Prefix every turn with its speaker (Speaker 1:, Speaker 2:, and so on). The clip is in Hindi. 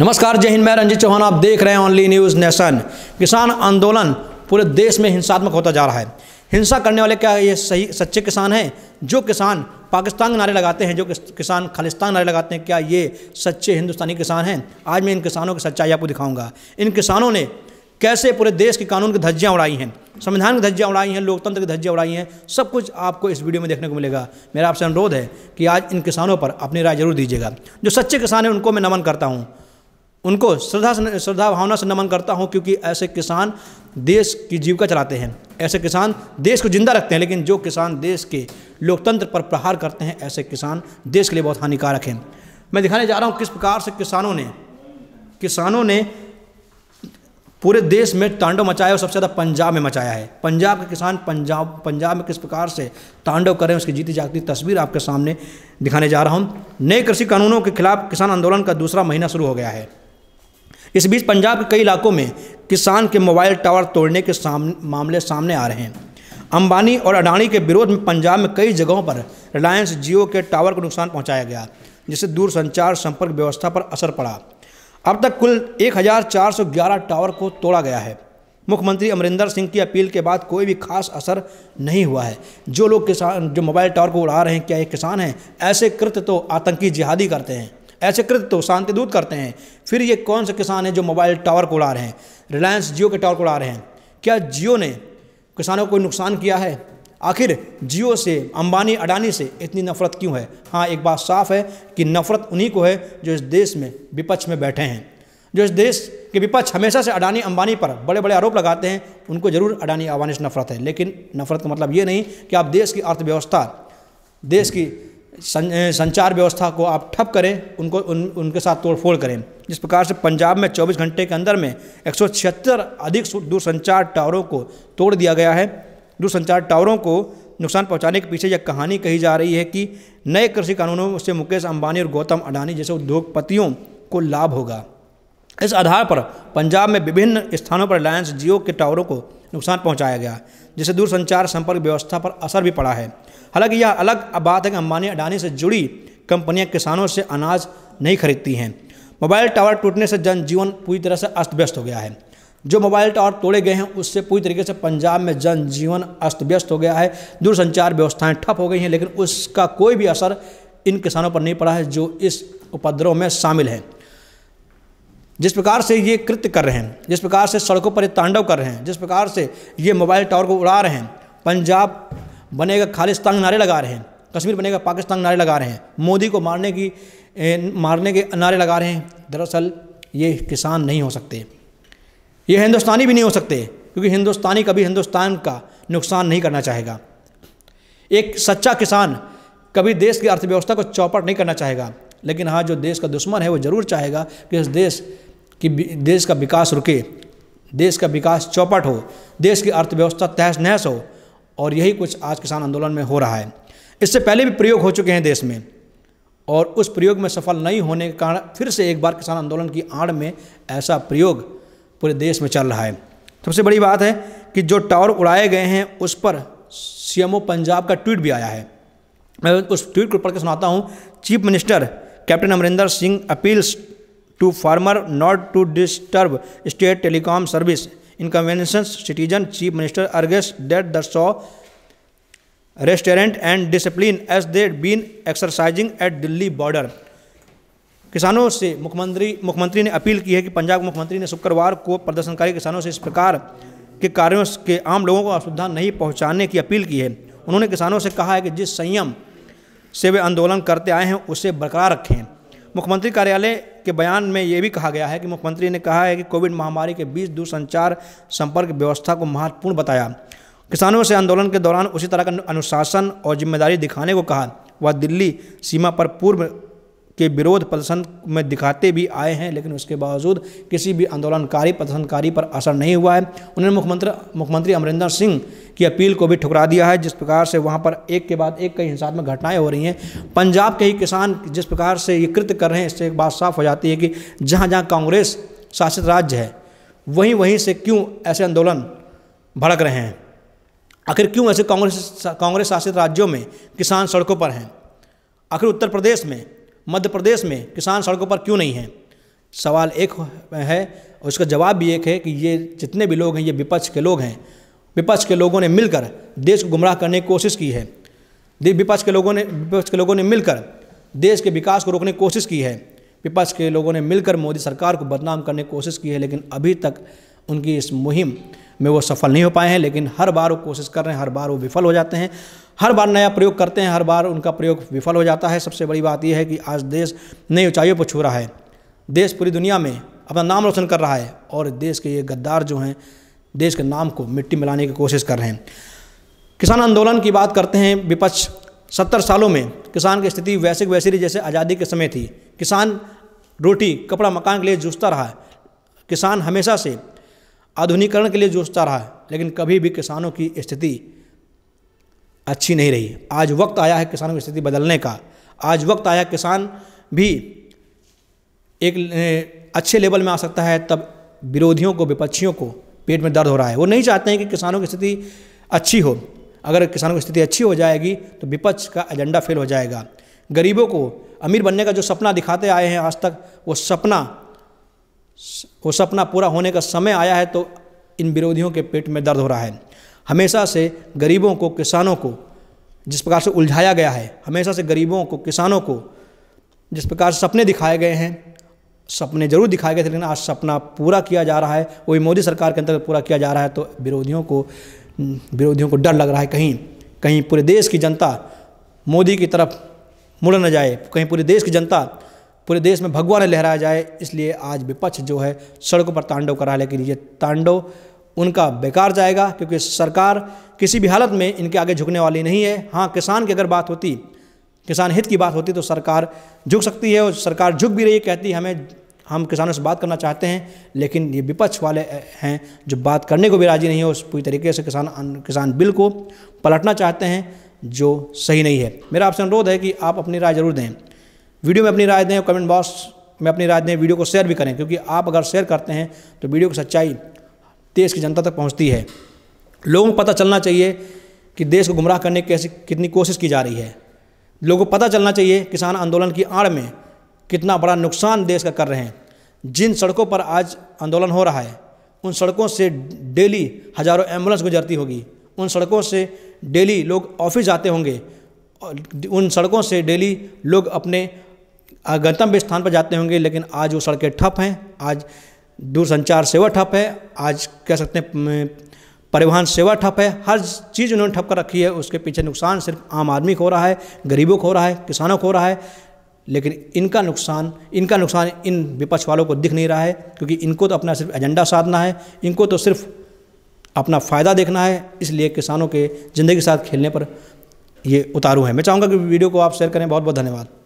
Speaker 1: नमस्कार जय हिंद मैं रंजीत चौहान आप देख रहे हैं ऑनली न्यूज़ नेशन किसान आंदोलन पूरे देश में हिंसात्मक होता जा रहा है हिंसा करने वाले क्या ये सही सच्चे किसान हैं जो किसान पाकिस्तान के नारे लगाते हैं जो किसान खालिस्तान नारे लगाते हैं क्या ये सच्चे हिंदुस्तानी किसान हैं आज मैं इन किसानों की सच्चाई आपको दिखाऊंगा इन किसानों ने कैसे पूरे देश के कानून की धज्जियाँ उड़ाई हैं संविधान की धज्जियाँ उड़ाई हैं लोकतंत्र की धज्जियाँ उड़ाई हैं सब कुछ आपको इस वीडियो में देखने को मिलेगा मेरा आपसे अनुरोध है कि आज इन किसानों पर अपनी राय जरूर दीजिएगा जो सच्चे किसान हैं उनको मैं नमन करता हूँ उनको श्रद्धा श्रद्धा भावना से नमन करता हूँ क्योंकि ऐसे किसान देश की जीविका चलाते हैं ऐसे किसान देश को जिंदा रखते हैं लेकिन जो किसान देश के लोकतंत्र पर प्रहार करते हैं ऐसे किसान देश के लिए बहुत हानिकारक हैं मैं दिखाने जा रहा हूँ किस प्रकार से किसानों ने किसानों ने पूरे देश में तांडव मचाया और सबसे ज़्यादा पंजाब में मचाया है पंजाब के किसान पंजाब पंजाब में किस प्रकार से तांडव करें उसकी जीती जागती तस्वीर आपके सामने दिखाने जा रहा हूँ नए कृषि कानूनों के खिलाफ किसान आंदोलन का दूसरा महीना शुरू हो गया है इस बीच पंजाब के कई इलाकों में किसान के मोबाइल टावर तोड़ने के सामने मामले सामने आ रहे हैं अंबानी और अडानी के विरोध में पंजाब में कई जगहों पर रिलायंस जियो के टावर को नुकसान पहुंचाया गया जिससे दूरसंचार संपर्क व्यवस्था पर असर पड़ा अब तक कुल 1411 टावर को तोड़ा गया है मुख्यमंत्री अमरिंदर सिंह की अपील के बाद कोई भी खास असर नहीं हुआ है जो लोग किसान जो मोबाइल टावर को उड़ा रहे हैं क्या ये किसान हैं ऐसे कृत्य तो आतंकी जिहादी करते हैं ऐसे कृत्य तो शांति दूत करते हैं फिर ये कौन से किसान हैं जो मोबाइल टावर को उड़ा रहे हैं रिलायंस जियो के टावर को उड़ा रहे हैं क्या जियो ने किसानों को नुकसान किया है आखिर जियो से अंबानी अडानी से इतनी नफ़रत क्यों है हाँ एक बात साफ है कि नफ़रत उन्हीं को है जो इस देश में विपक्ष में बैठे हैं जो इस देश के विपक्ष हमेशा से अडानी अंबानी पर बड़े बड़े आरोप लगाते हैं उनको ज़रूर अडानी अंबानी से नफ़रत है लेकिन नफ़रत का मतलब ये नहीं कि आप देश की अर्थव्यवस्था देश की संचार व्यवस्था को आप ठप करें उनको उन उनके साथ तोड़फोड़ करें जिस प्रकार से पंजाब में 24 घंटे के अंदर में एक अधिक दूरसंचार टावरों को तोड़ दिया गया है दूरसंचार टावरों को नुकसान पहुंचाने के पीछे यह कहानी कही जा रही है कि नए कृषि कानूनों से मुकेश अंबानी और गौतम अडानी जैसे उद्योगपतियों को लाभ होगा इस आधार पर पंजाब में विभिन्न स्थानों पर रिलायंस जियो के टावरों को नुकसान पहुंचाया गया जिससे दूरसंचार संपर्क व्यवस्था पर असर भी पड़ा है हालांकि यह अलग बात है कि अंबानी अडानी से जुड़ी कंपनियां किसानों से अनाज नहीं खरीदती हैं मोबाइल टावर टूटने से जनजीवन पूरी तरह से अस्त व्यस्त हो गया है जो मोबाइल टावर तोड़े गए हैं उससे पूरी तरीके से पंजाब में जनजीवन अस्त व्यस्त हो गया है दूरसंचार व्यवस्थाएं ठप हो गई हैं लेकिन उसका कोई भी असर इन किसानों पर नहीं पड़ा है जो इस उपद्रव में शामिल हैं जिस प्रकार से ये कृत्य कर रहे हैं जिस प्रकार से सड़कों पर ये तांडव कर रहे हैं जिस प्रकार से ये मोबाइल टावर को उड़ा रहे हैं पंजाब बनेगा खालिस्तान नारे लगा रहे हैं कश्मीर बनेगा पाकिस्तान नारे लगा रहे हैं मोदी को मारने की ए, मारने के नारे लगा रहे हैं दरअसल ये किसान नहीं हो सकते ये हिंदुस्तानी भी नहीं हो सकते क्योंकि हिंदुस्तानी कभी हिंदुस्तान का नुकसान नहीं करना चाहेगा एक सच्चा किसान कभी देश की अर्थव्यवस्था को चौपट नहीं करना चाहेगा लेकिन हाँ जो देश का दुश्मन है वो ज़रूर चाहेगा कि इस देश कि देश का विकास रुके देश का विकास चौपट हो देश की अर्थव्यवस्था तहस नहस हो और यही कुछ आज किसान आंदोलन में हो रहा है इससे पहले भी प्रयोग हो चुके हैं देश में और उस प्रयोग में सफल नहीं होने के कारण फिर से एक बार किसान आंदोलन की आड़ में ऐसा प्रयोग पूरे देश में चल रहा है सबसे बड़ी बात है कि जो टावर उड़ाए गए हैं उस पर सीएमओ पंजाब का ट्वीट भी आया है मैं उस ट्वीट को पढ़ के सुनाता हूँ chief minister captain Amarinder Singh appeals to farmer not to disturb state telecom service in citizen chief minister urges that they show restraint and discipline as they been exercising at Delhi border किसानों से मुख्यमंत्री मुख्यमंत्री ने अपील की है कि पंजाब मुख्यमंत्री ने शुक्रवार को प्रदर्शनकारी किसानों से इस प्रकार के कार्यों के आम लोगों को असुविधा नहीं पहुंचाने की अपील की है उन्होंने किसानों से कहा है कि जिस संयम से वे आंदोलन करते आए हैं उसे बरकरार रखें मुख्यमंत्री कार्यालय के बयान में ये भी कहा गया है कि मुख्यमंत्री ने कहा है कि कोविड महामारी के बीच दूरसंचार संपर्क व्यवस्था को महत्वपूर्ण बताया किसानों से आंदोलन के दौरान उसी तरह का अनुशासन और जिम्मेदारी दिखाने को कहा वह दिल्ली सीमा पर पूर्व के विरोध प्रदर्शन में दिखाते भी आए हैं लेकिन उसके बावजूद किसी भी आंदोलनकारी प्रदर्शनकारी पर असर नहीं हुआ है उन्होंने मुख्यमंत्री मुख्यमंत्री अमरिंदर सिंह की अपील को भी ठुकरा दिया है जिस प्रकार से वहाँ पर एक के बाद एक कई हिंसात्मक घटनाएं हो रही हैं पंजाब के ही किसान जिस प्रकार से ये कृत्य कर रहे हैं इससे एक बात साफ हो जाती है कि जहाँ जहाँ कांग्रेस शासित राज्य है वहीं वहीं से क्यों ऐसे आंदोलन भड़क रहे हैं आखिर क्यों ऐसे कांग्रेस कांग्रेस शासित राज्यों में किसान सड़कों पर हैं आखिर उत्तर प्रदेश में मध्य प्रदेश में किसान सड़कों पर क्यों नहीं हैं सवाल एक है और उसका जवाब भी एक है कि ये जितने भी लोग हैं ये विपक्ष के लोग हैं विपक्ष के लोगों ने मिलकर देश को गुमराह करने की कोशिश की है विपक्ष के लोगों ने विपक्ष के लोगों ने मिलकर देश के विकास को रोकने की कोशिश की है विपक्ष के लोगों ने मिलकर मोदी सरकार को बदनाम करने की कोशिश की है लेकिन अभी तक उनकी इस मुहिम में वो सफल नहीं हो पाए हैं लेकिन हर बार वो कोशिश कर रहे हैं हर बार वो विफल हो जाते हैं हर बार नया प्रयोग करते हैं हर बार उनका प्रयोग विफल हो जाता है सबसे बड़ी बात यह है कि आज देश नई ऊंचाइयों पर छू रहा है देश पूरी दुनिया में अपना नाम रोशन कर रहा है और देश के ये गद्दार जो हैं देश के नाम को मिट्टी मिलाने की कोशिश कर रहे हैं किसान आंदोलन की बात करते हैं विपक्ष सत्तर सालों में किसान की स्थिति वैसे वैसी रही जैसे आज़ादी के समय थी किसान रोटी कपड़ा मकान के लिए जूझता रहा है किसान हमेशा से आधुनिकरण के लिए जूझता रहा है लेकिन कभी भी किसानों की स्थिति अच्छी नहीं रही आज वक्त आया है किसानों की स्थिति बदलने का आज वक्त आया किसान भी एक अच्छे लेवल में आ सकता है तब विरोधियों को विपक्षियों को पेट में दर्द हो रहा है वो नहीं चाहते हैं कि किसानों की स्थिति अच्छी हो अगर किसानों की स्थिति अच्छी हो जाएगी तो विपक्ष का एजेंडा फेल हो जाएगा गरीबों को अमीर बनने का जो सपना दिखाते आए हैं आज तक वो सपना वो सपना पूरा होने का समय आया है तो इन विरोधियों के पेट में दर्द हो रहा है हमेशा से गरीबों को किसानों को जिस प्रकार से उलझाया गया है हमेशा से गरीबों को किसानों को जिस प्रकार से सपने दिखाए गए हैं सपने जरूर दिखाए गए थे लेकिन आज सपना पूरा किया जा रहा है वही मोदी सरकार के अंतर्गत पूरा किया जा रहा है तो विरोधियों को विरोधियों को डर लग रहा है कहीं कहीं पूरे देश की जनता मोदी की तरफ मुड़ न जाए कहीं पूरे देश की जनता पूरे देश में भगवा न लहराया जाए इसलिए आज विपक्ष जो है सड़कों पर तांडव कर रहा है लेकिन ये तांडव उनका बेकार जाएगा क्योंकि सरकार किसी भी हालत में इनके आगे झुकने वाली नहीं है हाँ किसान की अगर बात होती किसान हित की बात होती तो सरकार झुक सकती है और सरकार झुक भी रही है कहती हमें हम किसानों से बात करना चाहते हैं लेकिन ये विपक्ष वाले हैं जो बात करने को भी राजी नहीं है उस पूरी तरीके से किसान किसान बिल को पलटना चाहते हैं जो सही नहीं है मेरा आपसे अनुरोध है कि आप अपनी राय जरूर दें वीडियो में अपनी राय दें और कमेंट बॉक्स में अपनी राय दें वीडियो को शेयर भी करें क्योंकि आप अगर शेयर करते हैं तो वीडियो की सच्चाई देश की जनता तक पहुँचती है लोगों को पता चलना चाहिए कि देश को गुमराह करने की कैसी कितनी कोशिश की जा रही है लोगों को पता चलना चाहिए किसान आंदोलन की आड़ में कितना बड़ा नुकसान देश का कर रहे हैं जिन सड़कों पर आज आंदोलन हो रहा है उन सड़कों से डेली हज़ारों एम्बुलेंस गुजरती होगी उन सड़कों से डेली लोग ऑफिस जाते होंगे उन सड़कों से डेली लोग अपने गंतव्य स्थान पर जाते होंगे लेकिन आज वो सड़कें ठप हैं आज दूरसंचार सेवा ठप है आज कह सकते हैं परिवहन सेवा ठप है हर चीज़ उन्होंने ठप कर रखी है उसके पीछे नुकसान सिर्फ आम आदमी को हो रहा है गरीबों को हो रहा है किसानों को हो रहा है लेकिन इनका नुकसान इनका नुकसान इन विपक्ष वालों को दिख नहीं रहा है क्योंकि इनको तो अपना सिर्फ एजेंडा साधना है इनको तो सिर्फ अपना फ़ायदा देखना है इसलिए किसानों के ज़िंदगी के साथ खेलने पर ये उतारू है मैं चाहूँगा कि वीडियो को आप शेयर करें बहुत बहुत धन्यवाद